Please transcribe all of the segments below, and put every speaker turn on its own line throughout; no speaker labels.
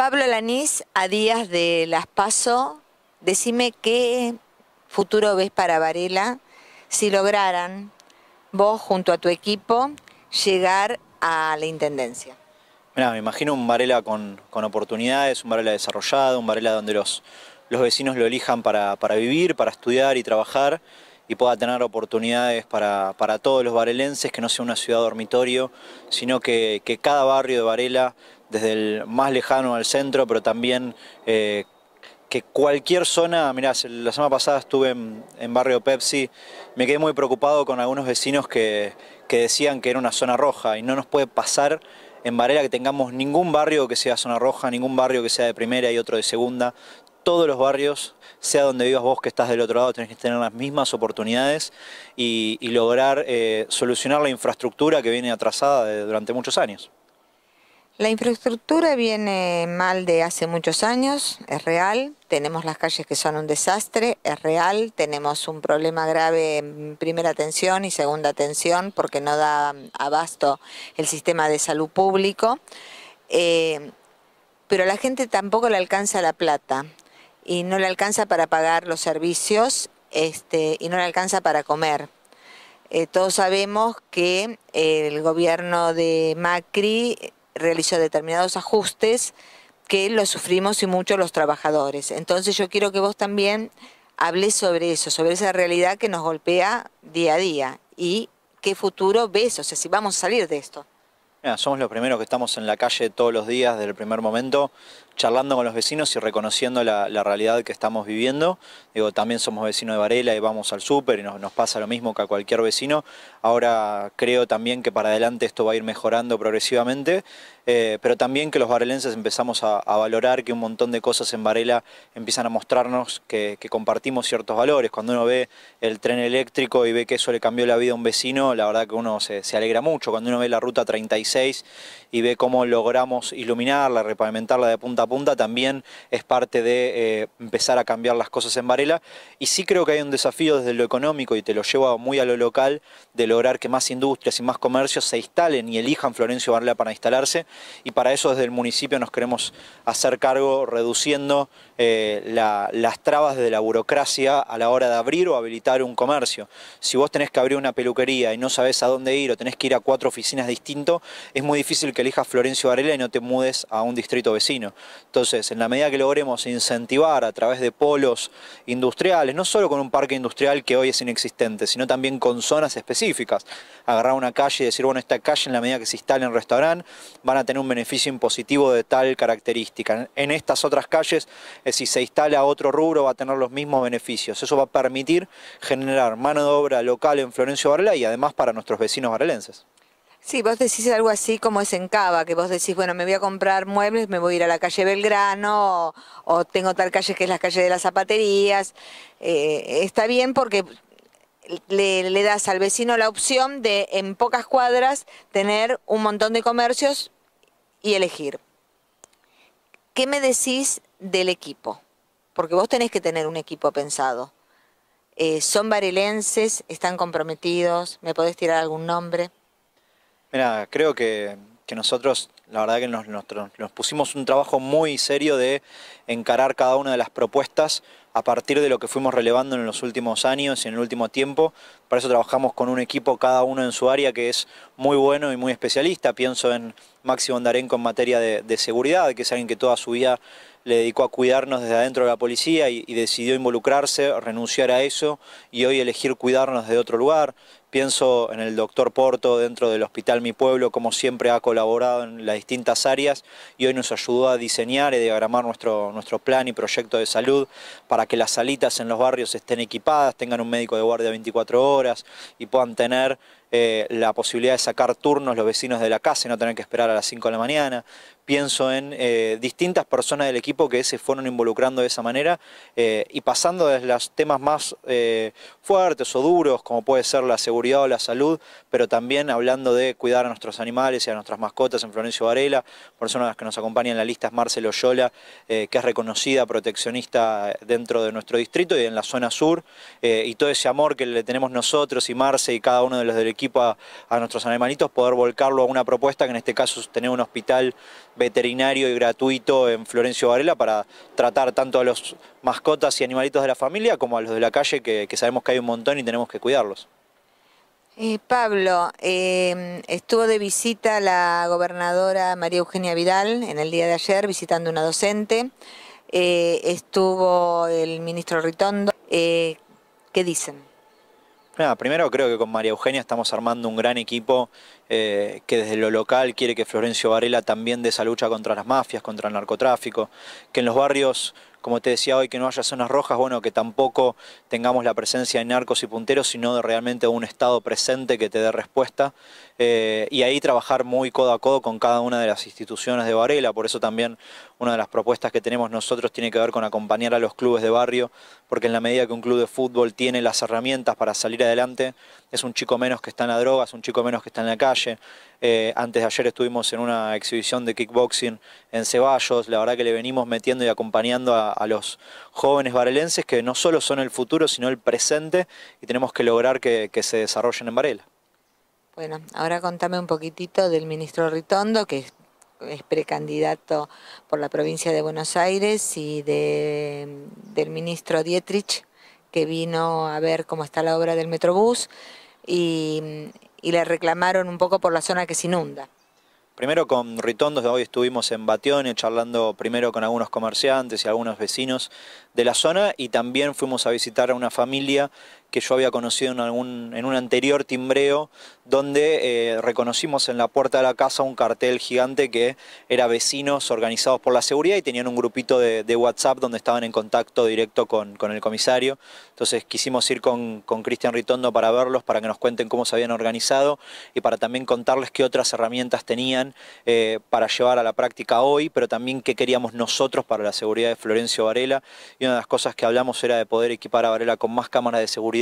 Pablo Lanís, a días de las PASO, decime qué futuro ves para Varela si lograran vos junto a tu equipo llegar a la Intendencia.
Mira, me imagino un Varela con, oportunidades, un Varela desarrollado, un Varela donde los, vecinos lo elijan para, vivir, para estudiar y trabajar y pueda tener oportunidades para, todos los varelenses, que no sea una ciudad dormitorio, sino que, que cada barrio de Varela desde el más lejano al centro, pero también eh, que cualquier zona, mirá, la semana pasada estuve en, Barrio Pepsi, me quedé muy preocupado con algunos vecinos que, decían que era una zona roja y no nos puede pasar en Varela que tengamos ningún barrio que sea zona roja, ningún barrio que sea de primera y otro de segunda. Todos los barrios, sea donde vivas vos que estás del otro lado, tenés que tener las mismas oportunidades y, lograr eh, solucionar la infraestructura que viene atrasada durante muchos años.
La infraestructura viene mal de hace muchos años, es real, tenemos las calles que son un desastre, es real, tenemos un problema grave en primera atención y segunda atención porque no da abasto el sistema de salud público, eh, pero a la gente tampoco le alcanza la plata y no le alcanza para pagar los servicios este, y no le alcanza para comer. Eh, todos sabemos que el gobierno de Macri realizó determinados ajustes que lo sufrimos y mucho los trabajadores. Entonces yo quiero que vos también hables sobre eso, sobre esa realidad que nos golpea día a día y qué futuro ves, o sea, si vamos a salir de esto.
somos los primeros que estamos en la calle todos los días desde el primer momento charlando con los vecinos y reconociendo la, realidad que estamos viviendo. Digo, también somos vecinos de Varela y vamos al súper y nos, pasa lo mismo que a cualquier vecino. Ahora creo también que para adelante esto va a ir mejorando progresivamente, eh, pero también que los varelenses empezamos a, valorar que un montón de cosas en Varela empiezan a mostrarnos que, compartimos ciertos valores. Cuando uno ve el tren eléctrico y ve que eso le cambió la vida a un vecino, la verdad que uno se alegra mucho. Cuando uno ve la ruta 36 y ve cómo logramos iluminarla, repavimentarla de punta a punta, también es parte de eh, empezar a cambiar las cosas en Varela. Y sí creo que hay un desafío desde lo económico, y te lo llevo muy a lo local, de lograr que más industrias y más comercios se instalen y elijan Florencio Varela para instalarse. Y para eso desde el municipio nos queremos hacer cargo reduciendo eh, las trabas de la burocracia a la hora de abrir o habilitar un comercio. Si vos tenés que abrir una peluquería y no sabés a dónde ir o tenés que ir a cuatro oficinas distintas, es muy difícil que que elijas Florencio Varela y no te mudes a un distrito vecino. Entonces, en la medida que logremos incentivar a través de polos industriales, no solo con un parque industrial que hoy es inexistente, sino también con zonas específicas, agarrar una calle y decir, bueno, esta calle en la medida que se instale en restaurante van a tener un beneficio impositivo de tal característica. En estas otras calles, eh, si se instala otro rubro, va a tener los mismos beneficios. Eso va a permitir generar mano de obra local en Florencio Varela y además para nuestros vecinos varelenses.
Sí, vos decís algo así como es en Cava, que vos decís, bueno, me voy a comprar muebles, me voy a ir a la calle Belgrano, o, tengo tal calle que es la calle de las zapaterías. Eh, está bien porque le, das al vecino la opción de en pocas cuadras tener un montón de comercios y elegir. ¿Qué me decís del equipo? Porque vos tenés que tener un equipo pensado. Eh, son barilenses, están comprometidos, ¿me podés tirar algún nombre?
Mira, creo que, nosotros, la verdad que nos, pusimos un trabajo muy serio de encarar cada una de las propuestas a partir de lo que fuimos relevando en los últimos años y en el último tiempo. Para eso trabajamos con un equipo, cada uno en su área, que es muy bueno y muy especialista. Pienso en Máximo Andarenco en materia de, seguridad, que es alguien que toda su vida le dedicó a cuidarnos desde adentro de la policía y, y, decidió involucrarse, renunciar a eso y hoy elegir cuidarnos de otro lugar. Pienso en el doctor Porto dentro del Hospital Mi Pueblo, como siempre ha colaborado en las distintas áreas y hoy nos ayudó a diseñar y diagramar nuestro, nuestro plan y proyecto de salud para que las salitas en los barrios estén equipadas, tengan un médico de guardia 24 horas y puedan tener eh, la posibilidad de sacar turnos los vecinos de la casa y no tener que esperar a las 5 de la mañana. Pienso en eh, distintas personas del equipo que se fueron involucrando de esa manera eh, y pasando desde los temas más fuertes o duros, como puede ser la seguridad cuidado de la salud, pero también hablando de cuidar a nuestros animales y a nuestras mascotas en Florencio Varela, por eso una de las que nos acompaña en la lista es Marcelo Yola, eh, que es reconocida proteccionista dentro de nuestro distrito y en la zona sur, eh, y todo ese amor que le tenemos nosotros y Marce y cada uno de los del equipo a, nuestros animalitos, poder volcarlo a una propuesta que en este caso es tener un hospital veterinario y gratuito en Florencio Varela para tratar tanto a los mascotas y animalitos de la familia como a los de la calle que sabemos que hay un montón y tenemos que cuidarlos.
Pablo, em, estuvo de visita la gobernadora María Eugenia Vidal en el día de ayer visitando una docente, eh, estuvo el ministro Ritondo. Eh, ¿Qué dicen?
primero creo que con María Eugenia estamos armando un gran equipo eh, que desde lo local quiere que Florencio Varela también dé esa lucha contra las mafias, contra el narcotráfico, que en los barrios como te decía hoy, que no haya zonas rojas, bueno, que tampoco tengamos la presencia de narcos y punteros, sino de realmente un Estado presente que te dé respuesta. Eh, y ahí trabajar muy codo a codo con cada una de las instituciones de Varela, por eso también una de las propuestas que tenemos nosotros tiene que ver con acompañar a los clubes de barrio, porque en la medida que un club de fútbol tiene las herramientas para salir adelante, es un chico menos que está en la droga, es un chico menos que está en la calle. Eh, antes de ayer estuvimos en una exhibición de kickboxing en Ceballos, la verdad que le venimos metiendo y acompañando a, los jóvenes varelenses que no solo son el futuro, sino el presente y tenemos que lograr que, se desarrollen en Varela.
Bueno, ahora contame un poquitito del ministro Ritondo, que es precandidato por la provincia de Buenos Aires y del ministro Dietrich, que vino a ver cómo está la obra del Metrobús y, le reclamaron un poco por la zona que se inunda.
Primero con Ritondos, hoy estuvimos en Batione charlando primero con algunos comerciantes y algunos vecinos de la zona y también fuimos a visitar a una familia que yo había conocido en, algún, en un anterior timbreo, donde eh, reconocimos en la puerta de la casa un cartel gigante que era vecinos organizados por la seguridad y tenían un grupito de, WhatsApp donde estaban en contacto directo con, el comisario. Entonces quisimos ir con Cristian Ritondo para verlos, para que nos cuenten cómo se habían organizado y para también contarles qué otras herramientas tenían eh, para llevar a la práctica hoy, pero también qué queríamos nosotros para la seguridad de Florencio Varela. Y una de las cosas que hablamos era de poder equipar a Varela con más cámaras de seguridad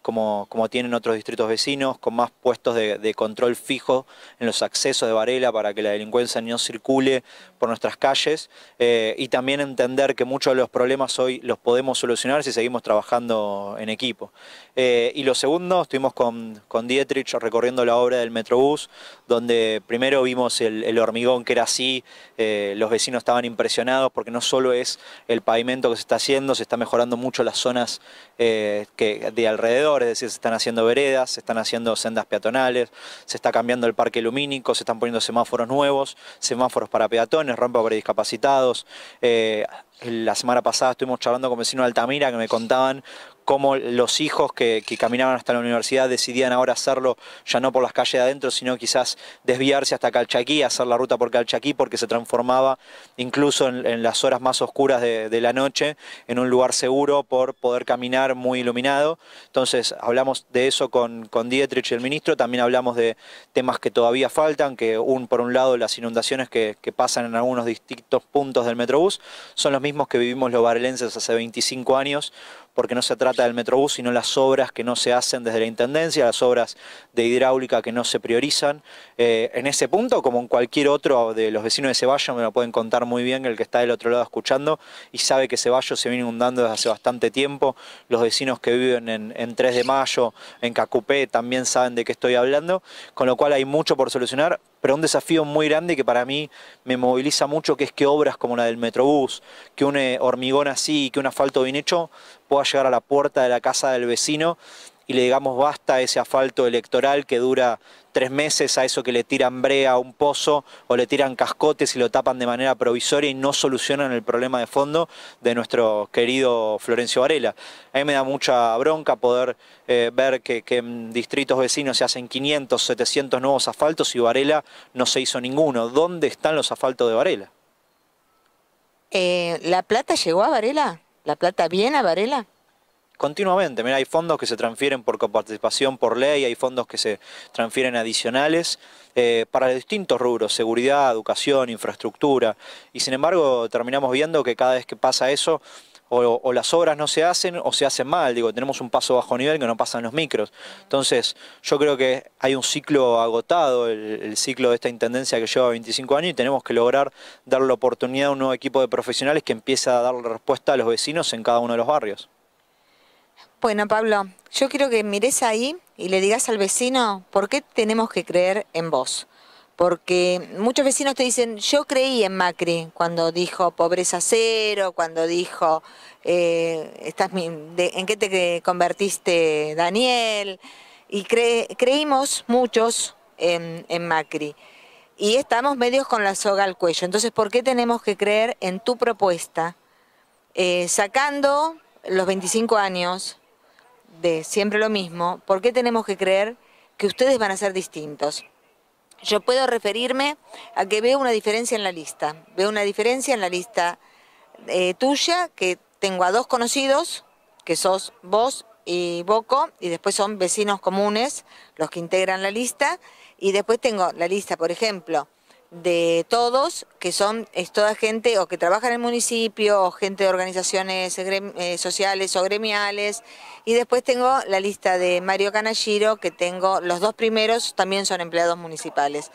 como, como tienen otros distritos vecinos, con más puestos de, control fijo en los accesos de Varela para que la delincuencia no circule por nuestras calles eh, y también entender que muchos de los problemas hoy los podemos solucionar si seguimos trabajando en equipo. Eh, y lo segundo, estuvimos con, Dietrich recorriendo la obra del Metrobús, donde primero vimos el, hormigón que era así, eh, los vecinos estaban impresionados porque no solo es el pavimento que se está haciendo, se está mejorando mucho las zonas que, de alrededor, es decir, se están haciendo veredas, se están haciendo sendas peatonales, se está cambiando el parque lumínico, se están poniendo semáforos nuevos, semáforos para peatones, rampa para discapacitados. Eh, la semana pasada estuvimos charlando con vecino de Altamira que me contaban cómo los hijos que, caminaban hasta la universidad decidían ahora hacerlo ya no por las calles de adentro, sino quizás desviarse hasta Calchaquí, hacer la ruta por Calchaquí, porque se transformaba incluso en, las horas más oscuras de, la noche en un lugar seguro por poder caminar muy iluminado. Entonces hablamos de eso con, Dietrich Dietrich, el ministro, también hablamos de temas que todavía faltan, que un, por un lado las inundaciones que, que pasan en algunos distintos puntos del Metrobús son los mismos que vivimos los barelenses hace 25 años, porque no se trata del Metrobús, sino las obras que no se hacen desde la Intendencia, las obras de hidráulica que no se priorizan. Eh, en ese punto, como en cualquier otro de los vecinos de Ceballos, me lo pueden contar muy bien el que está del otro lado escuchando y sabe que Ceballos se viene inundando desde hace bastante tiempo. Los vecinos que viven en, en 3 de Mayo, en Cacupé, también saben de qué estoy hablando, con lo cual hay mucho por solucionar, pero un desafío muy grande que para mí me moviliza mucho, que es que obras como la del Metrobús, que un eh, hormigón así, que un asfalto bien hecho, pueda llegar a la puerta de la casa del vecino y le digamos basta a ese asfalto electoral que dura tres meses, a eso que le tiran brea a un pozo o le tiran cascotes y lo tapan de manera provisoria y no solucionan el problema de fondo de nuestro querido Florencio Varela. A mí me da mucha bronca poder eh, ver que, en distritos vecinos se hacen 500, 700 nuevos asfaltos y Varela no se hizo ninguno. ¿Dónde están los asfaltos de Varela?
Eh, ¿La plata llegó a Varela? ¿La plata viene a Varela?
continuamente. Mira, hay fondos que se transfieren por coparticipación por ley, hay fondos que se transfieren adicionales eh, para distintos rubros, seguridad, educación, infraestructura. Y sin embargo, terminamos viendo que cada vez que pasa eso, o, las obras no se hacen o se hacen mal. Digo, tenemos un paso bajo nivel que no pasan los micros. Entonces, yo creo que hay un ciclo agotado, el, ciclo de esta intendencia que lleva 25 años y tenemos que lograr dar la oportunidad a un nuevo equipo de profesionales que empiece a dar respuesta a los vecinos en cada uno de los barrios.
Bueno, Pablo, yo quiero que mires ahí y le digas al vecino por qué tenemos que creer en vos. Porque muchos vecinos te dicen, yo creí en Macri cuando dijo pobreza cero, cuando dijo, eh, estás ¿en qué te convertiste, Daniel? Y creímos muchos en, Macri y estamos medios con la soga al cuello. Entonces, ¿por qué tenemos que creer en tu propuesta? Eh, sacando los 25 años, de siempre lo mismo, ¿por qué tenemos que creer que ustedes van a ser distintos? Yo puedo referirme a que veo una diferencia en la lista. Veo una diferencia en la lista eh, tuya, que tengo a dos conocidos, que sos vos y Boco, y después son vecinos comunes los que integran la lista, y después tengo la lista, por ejemplo, de todos, que son es toda gente o que trabaja en el municipio, o gente de organizaciones eh, eh, sociales o gremiales. Y después tengo la lista de Mario Canagiro, que tengo los dos primeros, también son empleados municipales.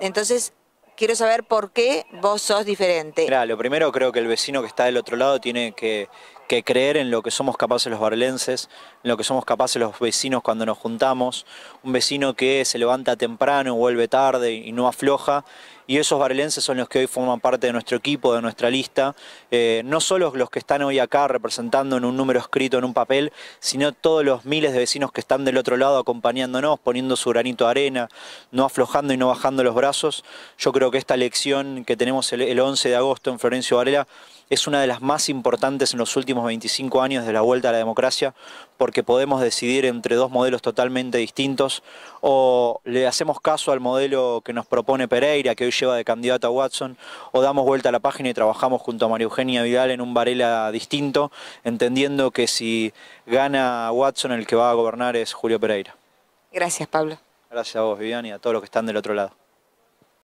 Entonces, quiero saber por qué vos sos diferente. Mira,
lo primero creo que el vecino que está del otro lado tiene que, que creer en lo que somos capaces los barlenses, en lo que somos capaces los vecinos cuando nos juntamos, un vecino que se levanta temprano, vuelve tarde y no afloja, y esos barlenses son los que hoy forman parte de nuestro equipo, de nuestra lista, eh, no solo los que están hoy acá representando en un número escrito, en un papel, sino todos los miles de vecinos que están del otro lado acompañándonos, poniendo su granito de arena, no aflojando y no bajando los brazos. Yo creo que esta elección que tenemos el, el 11 de agosto en Florencio Varela es una de las más importantes en los últimos 25 años de la vuelta a la democracia, porque podemos decidir entre dos modelos totalmente distintos, o le hacemos caso al modelo que nos propone Pereira, que hoy lleva de candidato a Watson, o damos vuelta a la página y trabajamos junto a María Eugenia Vidal en un Varela distinto, entendiendo que si gana Watson el que va a gobernar es Julio Pereira.
Gracias, Pablo.
Gracias a vos, Vivian, y a todos los que están del otro lado.